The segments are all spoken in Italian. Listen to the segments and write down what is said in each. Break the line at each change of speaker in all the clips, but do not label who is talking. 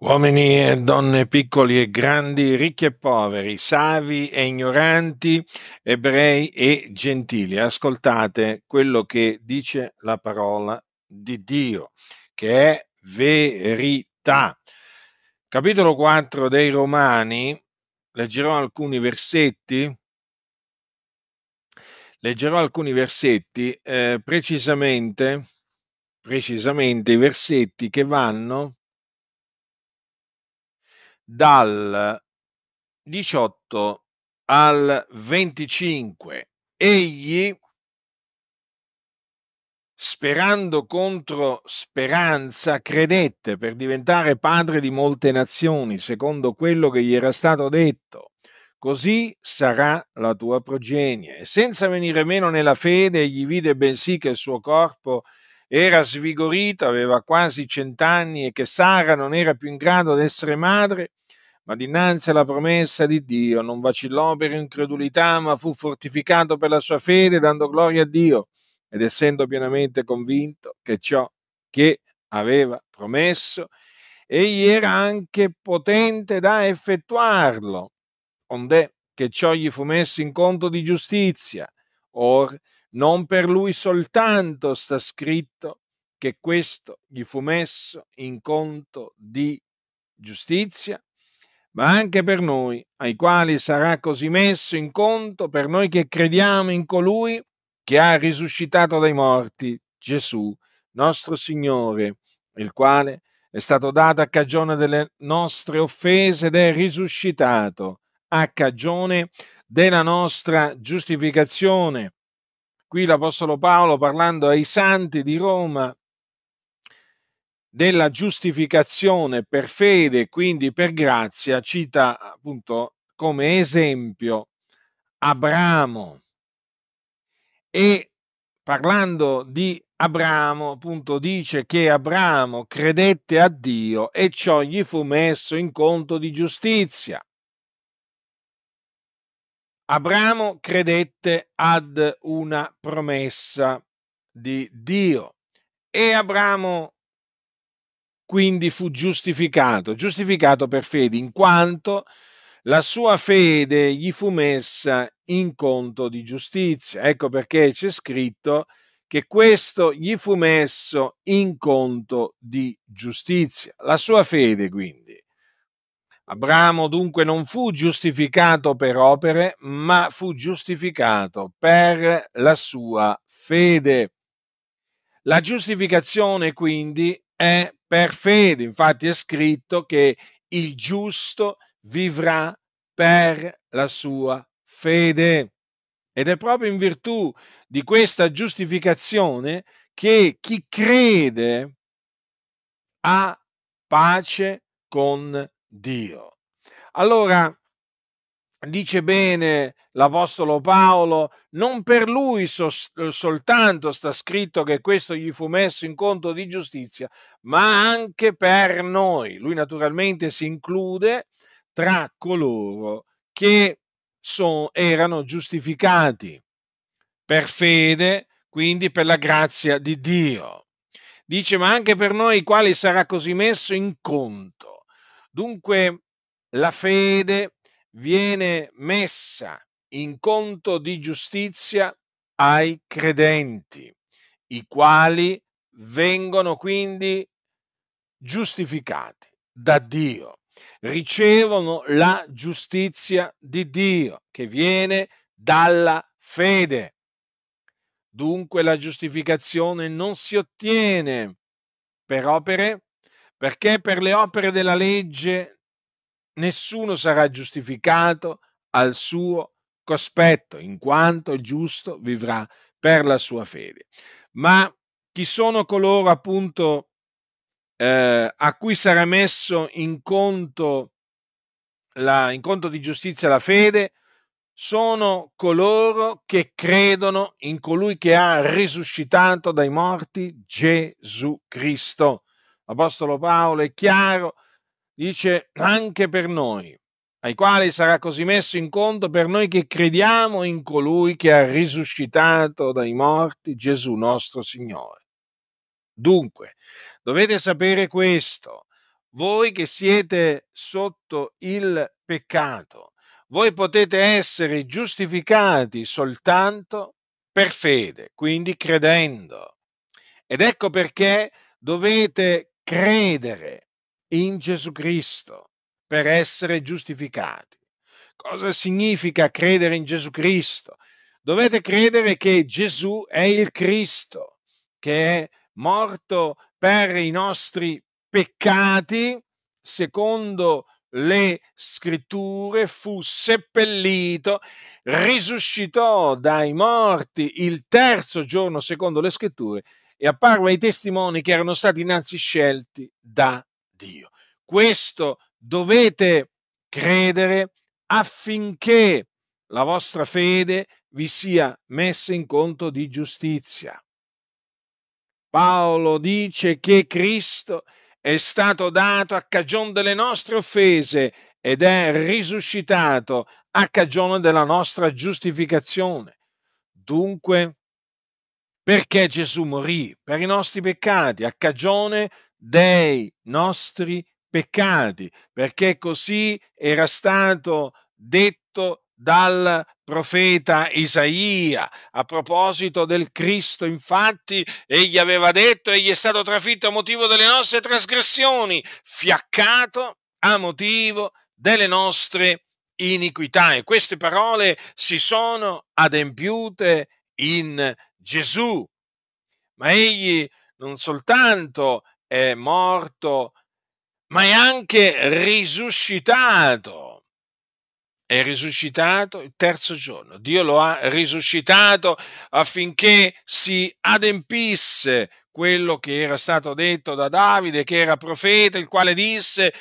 Uomini e donne piccoli e grandi, ricchi e poveri, savi e ignoranti, ebrei e gentili, ascoltate quello che dice la parola di Dio, che è verità. Capitolo 4 dei Romani, leggerò alcuni versetti, leggerò alcuni versetti, eh, precisamente, precisamente i versetti che vanno dal 18 al 25. Egli, sperando contro speranza, credette per diventare padre di molte nazioni, secondo quello che gli era stato detto. Così sarà la tua progenie. E senza venire meno nella fede, egli vide bensì che il suo corpo era svigorito, aveva quasi cent'anni e che Sara non era più in grado di essere madre, ma dinanzi alla promessa di Dio non vacillò per incredulità, ma fu fortificato per la sua fede, dando gloria a Dio ed essendo pienamente convinto che ciò che aveva promesso, egli era anche potente da effettuarlo, onde che ciò gli fu messo in conto di giustizia. Or, non per lui soltanto sta scritto che questo gli fu messo in conto di giustizia, ma anche per noi, ai quali sarà così messo in conto, per noi che crediamo in colui che ha risuscitato dai morti, Gesù, nostro Signore, il quale è stato dato a cagione delle nostre offese ed è risuscitato a cagione della nostra giustificazione Qui l'Apostolo Paolo, parlando ai santi di Roma, della giustificazione per fede quindi per grazia, cita appunto come esempio Abramo. E parlando di Abramo, appunto, dice che Abramo credette a Dio e ciò gli fu messo in conto di giustizia. Abramo credette ad una promessa di Dio e Abramo quindi fu giustificato, giustificato per fede, in quanto la sua fede gli fu messa in conto di giustizia. Ecco perché c'è scritto che questo gli fu messo in conto di giustizia, la sua fede quindi. Abramo dunque non fu giustificato per opere, ma fu giustificato per la sua fede. La giustificazione quindi è per fede, infatti è scritto che il giusto vivrà per la sua fede. Ed è proprio in virtù di questa giustificazione che chi crede ha pace con Dio. Allora, dice bene l'Apostolo Paolo, non per lui eh, soltanto sta scritto che questo gli fu messo in conto di giustizia, ma anche per noi. Lui naturalmente si include tra coloro che son, erano giustificati per fede, quindi per la grazia di Dio. Dice, ma anche per noi i quali sarà così messo in conto Dunque la fede viene messa in conto di giustizia ai credenti, i quali vengono quindi giustificati da Dio, ricevono la giustizia di Dio che viene dalla fede. Dunque la giustificazione non si ottiene per opere perché per le opere della legge nessuno sarà giustificato al suo cospetto, in quanto il giusto vivrà per la sua fede. Ma chi sono coloro appunto eh, a cui sarà messo in conto, la, in conto di giustizia la fede? Sono coloro che credono in colui che ha risuscitato dai morti Gesù Cristo l'Apostolo Paolo è chiaro, dice anche per noi, ai quali sarà così messo in conto per noi che crediamo in colui che ha risuscitato dai morti Gesù nostro Signore. Dunque, dovete sapere questo, voi che siete sotto il peccato, voi potete essere giustificati soltanto per fede, quindi credendo. Ed ecco perché dovete credere in Gesù Cristo per essere giustificati. Cosa significa credere in Gesù Cristo? Dovete credere che Gesù è il Cristo, che è morto per i nostri peccati, secondo le scritture, fu seppellito, risuscitò dai morti il terzo giorno, secondo le scritture, e apparve ai testimoni che erano stati innanzi scelti da Dio. Questo dovete credere affinché la vostra fede vi sia messa in conto di giustizia. Paolo dice che Cristo è stato dato a cagione delle nostre offese ed è risuscitato a cagione della nostra giustificazione. Dunque, perché Gesù morì per i nostri peccati, a cagione dei nostri peccati, perché così era stato detto dal profeta Isaia. A proposito del Cristo, infatti, egli aveva detto, egli è stato trafitto a motivo delle nostre trasgressioni, fiaccato a motivo delle nostre iniquità. E queste parole si sono adempiute in Gesù, ma egli non soltanto è morto, ma è anche risuscitato. È risuscitato il terzo giorno. Dio lo ha risuscitato affinché si adempisse quello che era stato detto da Davide, che era profeta, il quale disse,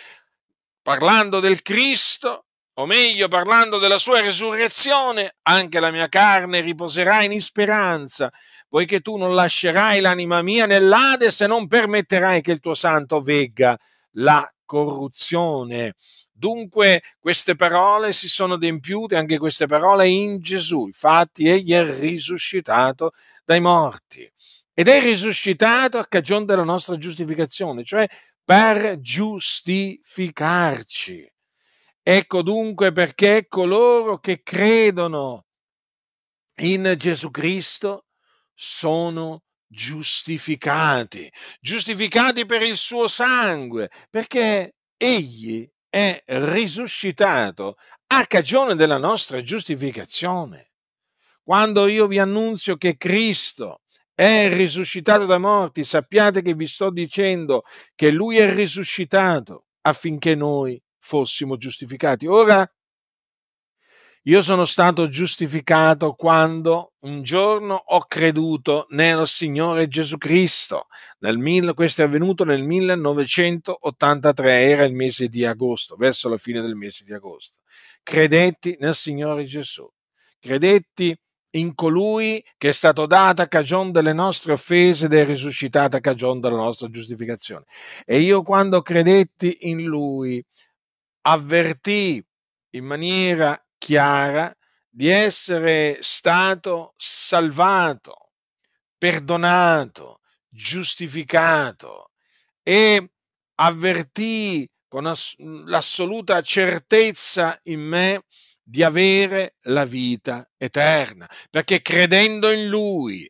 parlando del Cristo, o meglio parlando della sua resurrezione, anche la mia carne riposerà in speranza, poiché tu non lascerai l'anima mia nell'Ade se non permetterai che il tuo santo vegga la corruzione. Dunque queste parole si sono adempiute, anche queste parole in Gesù, infatti egli è risuscitato dai morti ed è risuscitato a cagione della nostra giustificazione, cioè per giustificarci. Ecco dunque perché coloro che credono in Gesù Cristo sono giustificati, giustificati per il suo sangue, perché egli è risuscitato a cagione della nostra giustificazione. Quando io vi annunzio che Cristo è risuscitato dai morti, sappiate che vi sto dicendo che lui è risuscitato affinché noi fossimo giustificati. Ora, io sono stato giustificato quando un giorno ho creduto nel Signore Gesù Cristo. Nel, questo è avvenuto nel 1983, era il mese di agosto, verso la fine del mese di agosto. Credetti nel Signore Gesù. Credetti in colui che è stato dato a cagion delle nostre offese ed è risuscitato a cagion della nostra giustificazione. E io quando credetti in lui avvertì in maniera chiara di essere stato salvato, perdonato, giustificato e avvertì con ass- l'assoluta certezza in me di avere la vita eterna, perché credendo in lui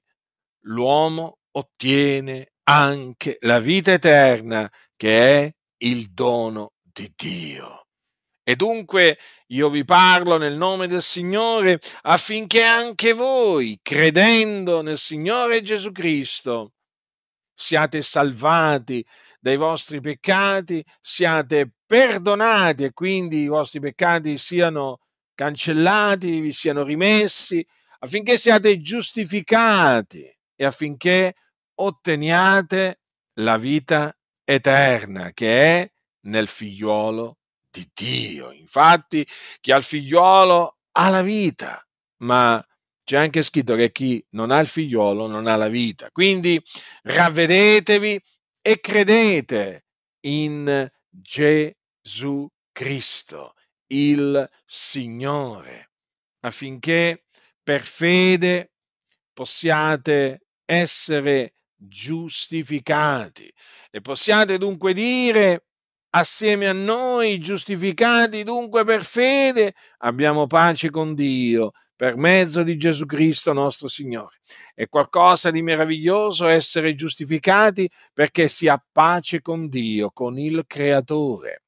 l'uomo ottiene anche la vita eterna che è il dono di Dio. E dunque io vi parlo nel nome del Signore affinché anche voi, credendo nel Signore Gesù Cristo, siate salvati dai vostri peccati, siate perdonati e quindi i vostri peccati siano cancellati, vi siano rimessi, affinché siate giustificati e affinché otteniate la vita eterna che è nel figliuolo di Dio. Infatti, chi ha il figliolo ha la vita, ma c'è anche scritto che chi non ha il figliolo non ha la vita. Quindi ravvedetevi e credete in Gesù Cristo, il Signore, affinché per fede possiate essere giustificati e possiate dunque dire assieme a noi, giustificati dunque per fede, abbiamo pace con Dio per mezzo di Gesù Cristo nostro Signore. È qualcosa di meraviglioso essere giustificati perché si ha pace con Dio, con il Creatore.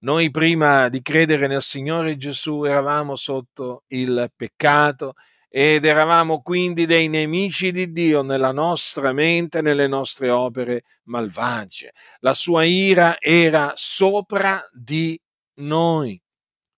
Noi prima di credere nel Signore Gesù eravamo sotto il peccato ed eravamo quindi dei nemici di Dio nella nostra mente, nelle nostre opere malvagie. La sua ira era sopra di noi.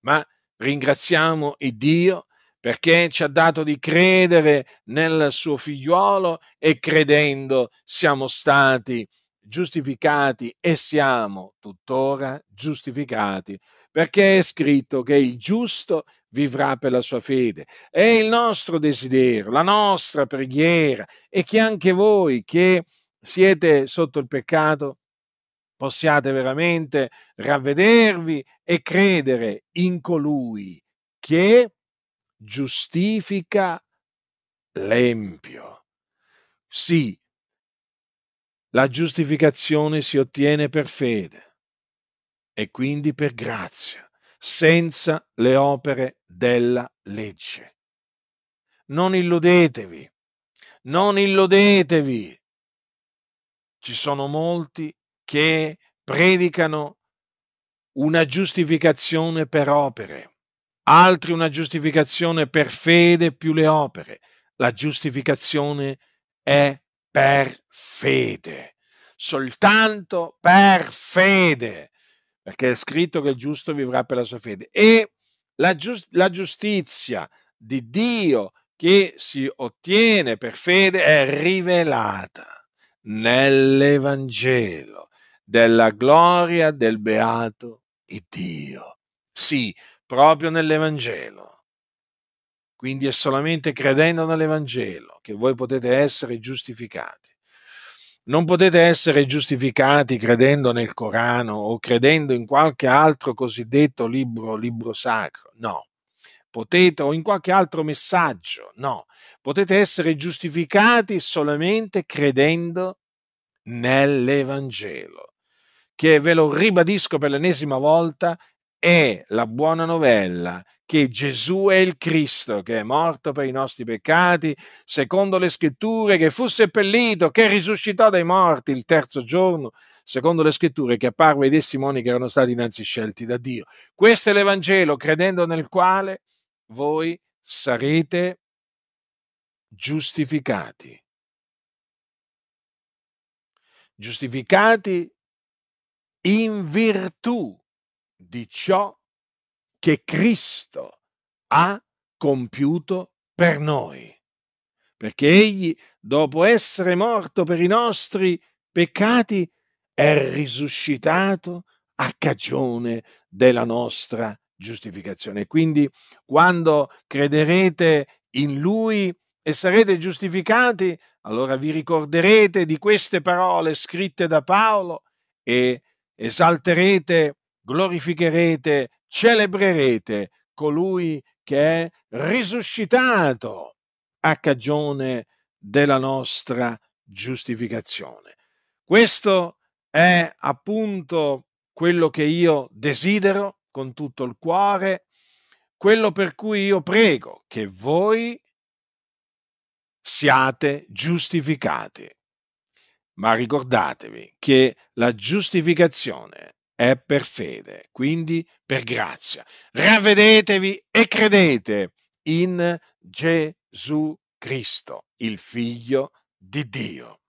Ma ringraziamo il Dio perché ci ha dato di credere nel suo figliuolo e credendo siamo stati giustificati e siamo tuttora giustificati perché è scritto che il giusto vivrà per la sua fede. È il nostro desiderio, la nostra preghiera e che anche voi che siete sotto il peccato possiate veramente ravvedervi e credere in colui che giustifica l'empio. Sì, la giustificazione si ottiene per fede e quindi per grazia senza le opere della legge. Non illudetevi, non illudetevi. Ci sono molti che predicano una giustificazione per opere, altri una giustificazione per fede più le opere. La giustificazione è per fede, soltanto per fede perché è scritto che il giusto vivrà per la sua fede. E la, giust- la giustizia di Dio che si ottiene per fede è rivelata nell'Evangelo della gloria del beato Dio. Sì, proprio nell'Evangelo. Quindi è solamente credendo nell'Evangelo che voi potete essere giustificati. Non potete essere giustificati credendo nel Corano o credendo in qualche altro cosiddetto libro, libro sacro, no. Potete, o in qualche altro messaggio, no. Potete essere giustificati solamente credendo nell'Evangelo, che ve lo ribadisco per l'ennesima volta, è la buona novella che Gesù è il Cristo che è morto per i nostri peccati, secondo le scritture, che fu seppellito, che risuscitò dai morti il terzo giorno, secondo le scritture, che apparve ai testimoni che erano stati innanzi scelti da Dio. Questo è l'Evangelo, credendo nel quale voi sarete giustificati. Giustificati in virtù di ciò che Cristo ha compiuto per noi. Perché egli, dopo essere morto per i nostri peccati, è risuscitato a cagione della nostra giustificazione. Quindi quando crederete in lui e sarete giustificati, allora vi ricorderete di queste parole scritte da Paolo e esalterete glorificherete, celebrerete colui che è risuscitato a cagione della nostra giustificazione. Questo è appunto quello che io desidero con tutto il cuore, quello per cui io prego che voi siate giustificati. Ma ricordatevi che la giustificazione è per fede, quindi per grazia. Ravvedetevi e credete in Gesù Cristo, il Figlio di Dio.